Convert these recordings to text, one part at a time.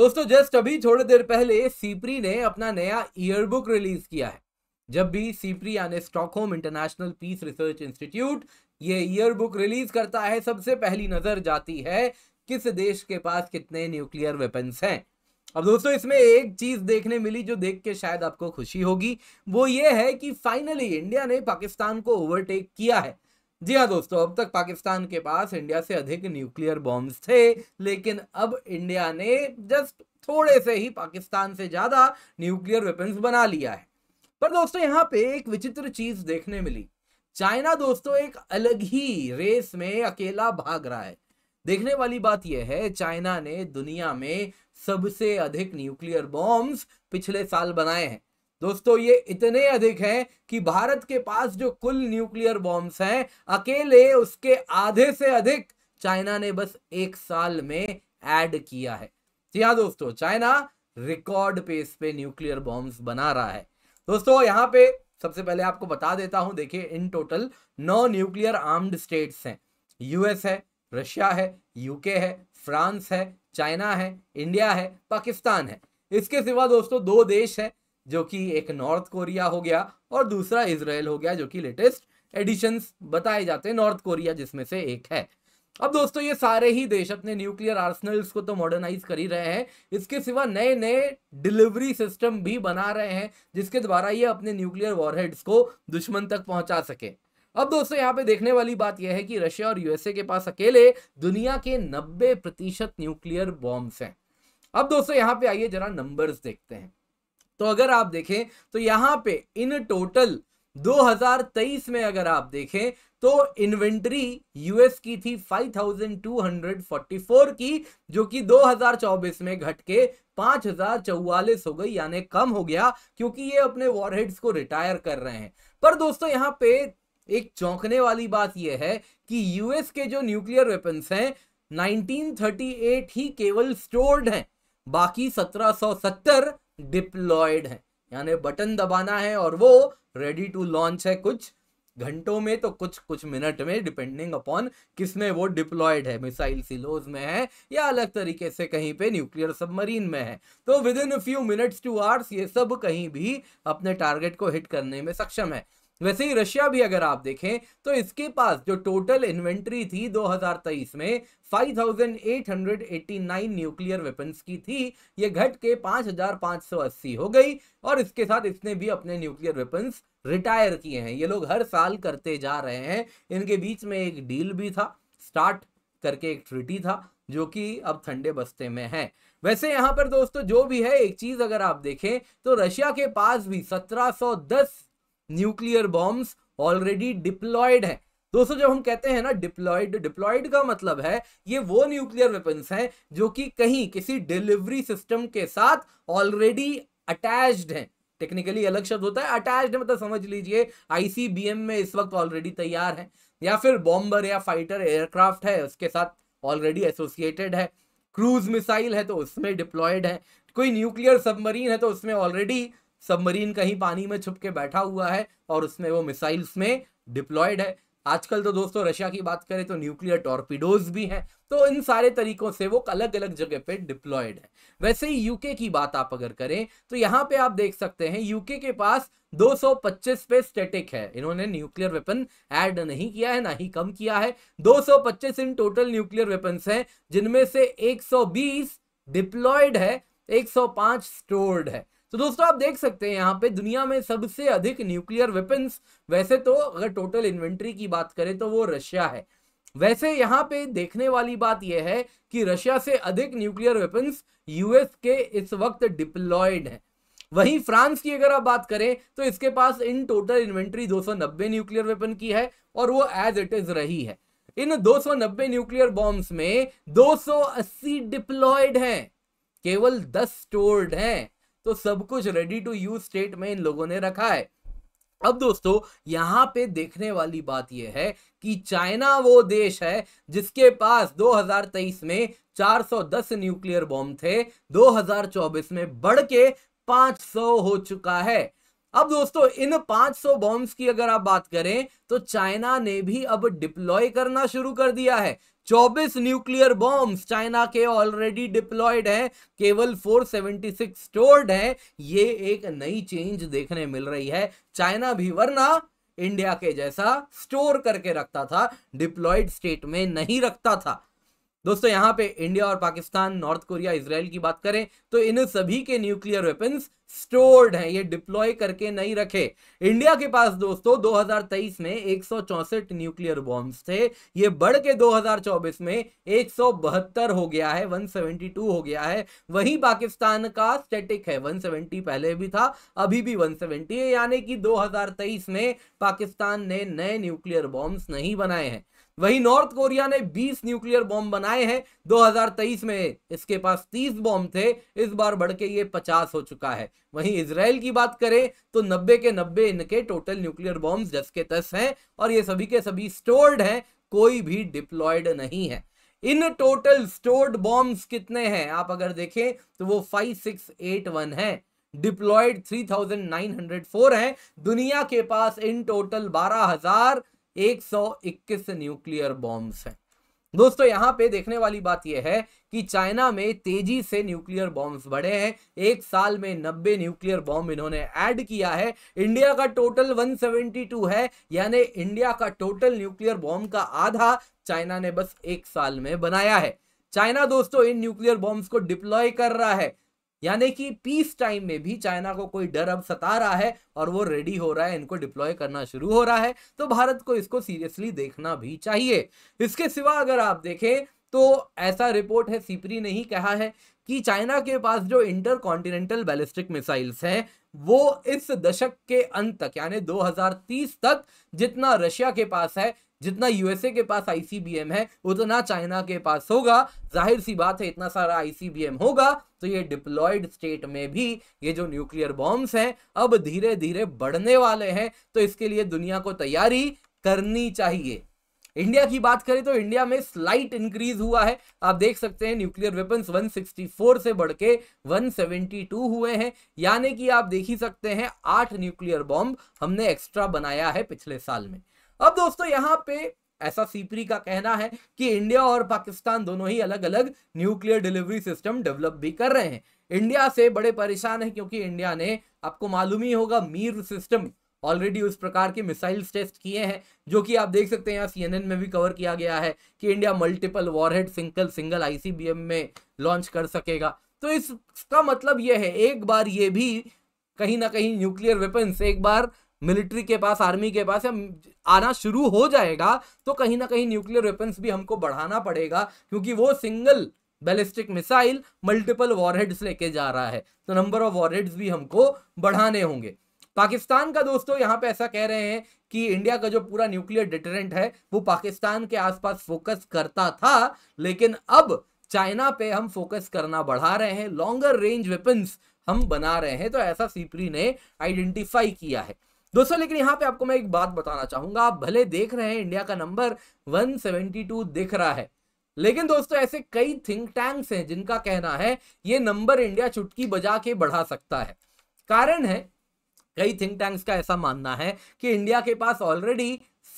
दोस्तों जस्ट अभी थोड़ी देर पहले सीपरी ने अपना नया ईयरबुक रिलीज किया है जब भी सीप्री यानी Stockholm International Peace Research Institute ये ईयरबुक रिलीज करता है सबसे पहली नजर जाती है किस देश के पास कितने न्यूक्लियर वेपन्स हैं अब दोस्तों इसमें एक चीज देखने मिली जो देख के शायद आपको खुशी होगी वो ये है कि फाइनली इंडिया ने पाकिस्तान को ओवरटेक किया है जी हाँ दोस्तों अब तक पाकिस्तान के पास इंडिया से अधिक न्यूक्लियर बॉम्ब्स थे लेकिन अब इंडिया ने जस्ट थोड़े से ही पाकिस्तान से ज़्यादा न्यूक्लियर वेपन्स बना लिया है पर दोस्तों यहाँ पे एक विचित्र चीज़ देखने मिली चाइना दोस्तों एक अलग ही रेस में अकेला भाग रहा है देखने वाली बात यह है चाइना ने दुनिया में सबसे अधिक न्यूक्लियर बॉम्ब्स पिछले साल बनाए हैं दोस्तों ये इतने अधिक हैं कि भारत के पास जो कुल न्यूक्लियर बॉम्ब्स हैं अकेले उसके आधे से अधिक चाइना ने बस एक साल में ऐड किया है जी हाँ दोस्तों चाइना रिकॉर्ड पेस पे न्यूक्लियर बॉम्ब्स बना रहा है दोस्तों यहाँ पे सबसे पहले आपको बता देता हूं देखिए इन टोटल नौ न्यूक्लियर आर्म्ड स्टेट्स हैं यूएस है रशिया है यूके है फ्रांस है चाइना है इंडिया है पाकिस्तान है इसके सिवा दोस्तों दो देश हैं जो कि एक नॉर्थ कोरिया हो गया और दूसरा इसराइल हो गया जो कि लेटेस्ट एडिशन बताए जाते हैं नॉर्थ कोरिया जिसमें से एक है अब दोस्तों ये सारे ही देश अपने न्यूक्लियर आर्सनल्स को तो मॉडर्नाइज कर ही रहे हैं इसके सिवा नए नए डिलीवरी सिस्टम भी बना रहे हैं जिसके द्वारा ये अपने न्यूक्लियर वॉरहेड्स को दुश्मन तक पहुंचा सके अब दोस्तों यहाँ पे देखने वाली बात यह है कि रशिया और यूएसए के पास अकेले दुनिया के नब्बे प्रतिशत न्यूक्लियर बॉम्ब्स हैं अब दोस्तों यहाँ पे आइए जरा नंबर्स देखते हैं तो अगर आप देखें तो यहां पे इन टोटल 2023 में अगर आप देखें तो इन्वेंट्री यूएस की थी 5244 की जो कि 2024 में घट के पांच हो गई यानी कम हो गया क्योंकि ये अपने वॉरहेड्स को रिटायर कर रहे हैं पर दोस्तों यहां पे एक चौंकने वाली बात यह है कि यूएस के जो न्यूक्लियर वेपन्स हैं 1938 ही केवल स्टोर्ड हैं बाकी 1770 डिप्लॉयड है यानी बटन दबाना है और वो रेडी टू लॉन्च है कुछ घंटों में तो कुछ कुछ मिनट में डिपेंडिंग अपॉन किसमें वो डिप्लॉयड है मिसाइल सिलोज में है या अलग तरीके से कहीं पे न्यूक्लियर सबमरीन में है तो within few minutes to hours ये सब कहीं भी अपने टारगेट को हिट करने में सक्षम है वैसे ही रशिया भी अगर आप देखें तो इसके पास जो टोटल इन्वेंट्री थी 2023 में 5,889 न्यूक्लियर वेपन्स की थी ये घट के 5,580 हो गई और इसके साथ इसने भी अपने न्यूक्लियर वेपन्स रिटायर किए हैं ये लोग हर साल करते जा रहे हैं इनके बीच में एक डील भी था स्टार्ट करके एक ट्रिटी था जो कि अब ठंडे बस्ते में है वैसे यहाँ पर दोस्तों जो भी है एक चीज़ अगर आप देखें तो रशिया के पास भी सत्रह न्यूक्लियर बॉम्ब्स ऑलरेडी डिप्लॉयड है दोस्तों जब हम कहते हैं ना डिप्लॉयड डिप्लॉयड का मतलब है ये वो न्यूक्लियर वेपन्स हैं जो कि कहीं किसी डिलीवरी सिस्टम के साथ ऑलरेडी अटैच्ड हैं टेक्निकली अलग शब्द होता है अटैच्ड मतलब समझ लीजिए आईसीबीएम में इस वक्त ऑलरेडी तैयार है या फिर बॉम्बर या फाइटर एयरक्राफ्ट है उसके साथ ऑलरेडी एसोसिएटेड है क्रूज मिसाइल है तो उसमें डिप्लॉयड है कोई न्यूक्लियर सबमरीन है तो उसमें ऑलरेडी सबमरीन कहीं पानी में छुप के बैठा हुआ है और उसमें वो मिसाइल्स में डिप्लॉयड है आजकल तो दोस्तों रशिया की बात करें तो न्यूक्लियर टॉर्पीडोज भी हैं तो इन सारे तरीकों से वो अलग अलग जगह पे डिप्लॉयड है वैसे ही यूके की बात आप अगर करें तो यहाँ पे आप देख सकते हैं यूके के पास 225 पे स्टेटिक है इन्होंने न्यूक्लियर वेपन ऐड नहीं किया है ना ही कम किया है 225 इन टोटल न्यूक्लियर वेपन्स हैं जिनमें से एक डिप्लॉयड है एक स्टोर्ड है तो दोस्तों आप देख सकते हैं यहाँ पे दुनिया में सबसे अधिक न्यूक्लियर वेपन्स वैसे तो अगर टोटल इन्वेंट्री की बात करें तो वो रशिया है वैसे यहाँ पे देखने वाली बात यह है कि रशिया से अधिक न्यूक्लियर वेपन्स यूएस के इस वक्त डिप्लॉयड है वहीं फ्रांस की अगर आप बात करें तो इसके पास in total inventory 290 nuclear weapon की है और वो एज इट इज रही है इन 290 न्यूक्लियर बॉम्ब्स में 280 डिप्लॉयड हैं केवल 10 स्टोर्ड हैं तो सब कुछ रेडी टू यूज स्टेट में इन लोगों ने रखा है अब दोस्तों यहाँ पे देखने वाली बात यह है कि चाइना वो देश है जिसके पास 2023 में 410 न्यूक्लियर बॉम्ब थे 2024 में बढ़ के 500 हो चुका है अब दोस्तों इन 500 बॉम्ब्स की अगर आप बात करें तो चाइना ने भी अब डिप्लॉय करना शुरू कर दिया है चौबीस न्यूक्लियर बॉम्ब्स चाइना के ऑलरेडी डिप्लॉयड हैं केवल 476 स्टोर्ड हैं ये एक नई चेंज देखने मिल रही है चाइना भी वरना इंडिया के जैसा स्टोर करके रखता था डिप्लॉयड स्टेट में नहीं रखता था दोस्तों यहाँ पे इंडिया और पाकिस्तान नॉर्थ कोरिया इसराइल की बात करें तो इन सभी के न्यूक्लियर वेपन्स स्टोर्ड हैं ये डिप्लॉय करके नहीं रखे इंडिया के पास दोस्तों 2023 में एक न्यूक्लियर बॉम्ब्स थे ये बढ़ के 2024 में एक हो गया है 172 हो गया है वहीं पाकिस्तान का स्टेटिक है 170 पहले भी था अभी भी 170 है यानी कि 2023 में पाकिस्तान ने नए न्यूक्लियर बॉम्ब्स नहीं बनाए हैं वहीं नॉर्थ कोरिया ने 20 न्यूक्लियर बॉम्ब बनाए हैं 2023 में इसके पास 30 बॉम्ब थे इस बार बढ़ के ये 50 हो चुका है वहीं इसराइल की बात करें तो 90 के 90 इनके टोटल न्यूक्लियर बॉम्ब जस के तस हैं और ये सभी के सभी स्टोर्ड हैं कोई भी डिप्लॉयड नहीं है इन टोटल स्टोर्ड बॉम्ब्स कितने हैं आप अगर देखें तो वो 5681 है डिप्लॉयड 3904 हैं दुनिया के पास इन टोटल 12000 121 न्यूक्लियर बॉम्ब्स हैं दोस्तों यहां पे देखने वाली बात यह है कि चाइना में तेजी से न्यूक्लियर बॉम्ब्स बढ़े हैं एक साल में 90 न्यूक्लियर बॉम्ब इन्होंने ऐड किया है इंडिया का टोटल 172 है यानी इंडिया का टोटल न्यूक्लियर बॉम्ब का आधा चाइना ने बस एक साल में बनाया है चाइना दोस्तों इन न्यूक्लियर बॉम्ब्स को डिप्लॉय कर रहा है यानी कि पीस टाइम में भी चाइना को कोई डर अब सता रहा है और वो रेडी हो रहा है इनको डिप्लॉय करना शुरू हो रहा है तो भारत को इसको सीरियसली देखना भी चाहिए इसके सिवा अगर आप देखें तो ऐसा रिपोर्ट है सीपरी ने ही कहा है कि चाइना के पास जो इंटर कॉन्टिनेंटल बैलिस्टिक मिसाइल्स हैं वो इस दशक के अंत तक यानी 2030 तक जितना रशिया के पास है जितना यूएसए के पास आईसीबीएम है उतना चाइना के पास होगा जाहिर सी बात है इतना सारा आईसीबीएम होगा तो ये डिप्लॉयड स्टेट में भी ये जो न्यूक्लियर बॉम्ब्स हैं अब धीरे धीरे बढ़ने वाले हैं तो इसके लिए दुनिया को तैयारी करनी चाहिए इंडिया की बात करें तो इंडिया में स्लाइट इंक्रीज हुआ है आप देख सकते हैं न्यूक्लियर वेपन्स 164 से बढ़ के 172 हुए हैं यानी कि आप देख ही सकते हैं आठ न्यूक्लियर बॉम्ब हमने एक्स्ट्रा बनाया है पिछले साल में अब दोस्तों यहाँ पे ऐसा सीपरी का कहना है कि इंडिया और पाकिस्तान दोनों ही अलग अलग न्यूक्लियर डिलीवरी सिस्टम डेवलप भी कर रहे हैं इंडिया से बड़े परेशान है क्योंकि इंडिया ने आपको मालूम ही होगा मीर सिस्टम ऑलरेडी उस प्रकार के मिसाइल्स टेस्ट किए हैं जो कि आप देख सकते हैं यहाँ सी में भी कवर किया गया है कि India multiple warhead single single ICBM में लॉन्च कर सकेगा तो इसका मतलब यह है एक बार ये भी कहीं ना कहीं न्यूक्लियर वेपन्स एक बार मिलिट्री के पास आर्मी के पास आना शुरू हो जाएगा तो कहीं ना कहीं न्यूक्लियर वेपन्स भी हमको बढ़ाना पड़ेगा क्योंकि वो single ballistic missile multiple warheads लेके जा रहा है तो नंबर ऑफ वॉरहेड्स भी हमको बढ़ाने होंगे पाकिस्तान का दोस्तों यहाँ पे ऐसा कह रहे हैं कि इंडिया का जो पूरा न्यूक्लियर डिटरेंट है वो पाकिस्तान के आसपास फोकस करता था लेकिन अब चाइना पे हम फोकस करना बढ़ा रहे हैं लॉन्गर रेंज वेपन्स हम बना रहे हैं तो ऐसा सीपरी ने आइडेंटिफाई किया है दोस्तों लेकिन यहाँ पे आपको मैं एक बात बताना चाहूंगा आप भले देख रहे हैं इंडिया का नंबर 172 दिख रहा है लेकिन दोस्तों ऐसे कई थिंक टैंक्स हैं जिनका कहना है ये नंबर इंडिया चुटकी बजा के बढ़ा सकता है कारण है कई थिंक टैंक्स का ऐसा मानना है कि इंडिया के पास ऑलरेडी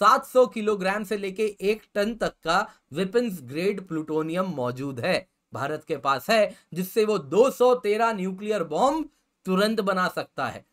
700 किलोग्राम से लेके एक टन तक का वेपन्स ग्रेड प्लूटोनियम मौजूद है भारत के पास है जिससे वो 213 न्यूक्लियर बॉम्ब तुरंत बना सकता है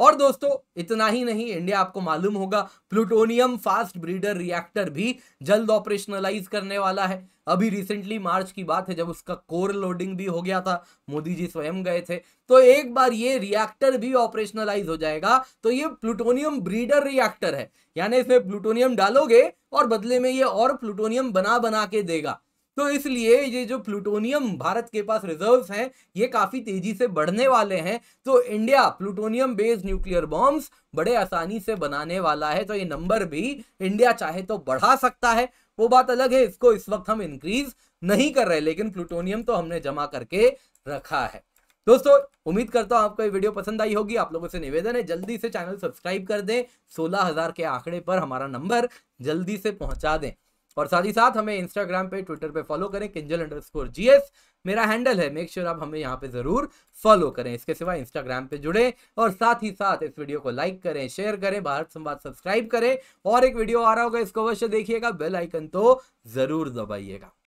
और दोस्तों इतना ही नहीं इंडिया आपको मालूम होगा प्लूटोनियम फास्ट ब्रीडर रिएक्टर भी जल्द ऑपरेशनलाइज करने वाला है अभी रिसेंटली मार्च की बात है जब उसका कोर लोडिंग भी हो गया था मोदी जी स्वयं गए थे तो एक बार ये रिएक्टर भी ऑपरेशनलाइज हो जाएगा तो ये प्लूटोनियम ब्रीडर रिएक्टर है यानी इसमें प्लूटोनियम डालोगे और बदले में ये और प्लूटोनियम बना बना के देगा तो इसलिए ये जो प्लूटोनियम भारत के पास रिजर्व्स हैं ये काफ़ी तेज़ी से बढ़ने वाले हैं तो India plutonium based nuclear bombs बड़े आसानी से बनाने वाला है तो ये नंबर भी इंडिया चाहे तो बढ़ा सकता है वो बात अलग है इसको इस वक्त हम इंक्रीज नहीं कर रहे लेकिन प्लूटोनियम तो हमने जमा करके रखा है दोस्तों उम्मीद करता हूं आपको ये वीडियो पसंद आई होगी आप लोगों से निवेदन है जल्दी से चैनल सब्सक्राइब कर दें सोलह हजार के आंकड़े पर हमारा नंबर जल्दी से पहुंचा दें और साथ ही साथ हमें इंस्टाग्राम पे ट्विटर पे फॉलो करें किंजल अंडरस्कोर जीएस मेरा हैंडल है मेक श्योर sure आप हमें यहाँ पे जरूर फॉलो करें इसके सिवा इंस्टाग्राम पे जुड़े और साथ ही साथ इस वीडियो को लाइक करें शेयर करें भारत संवाद सब्सक्राइब करें और एक वीडियो आ रहा होगा इसको अवश्य देखिएगा बेल आइकन तो जरूर दबाइएगा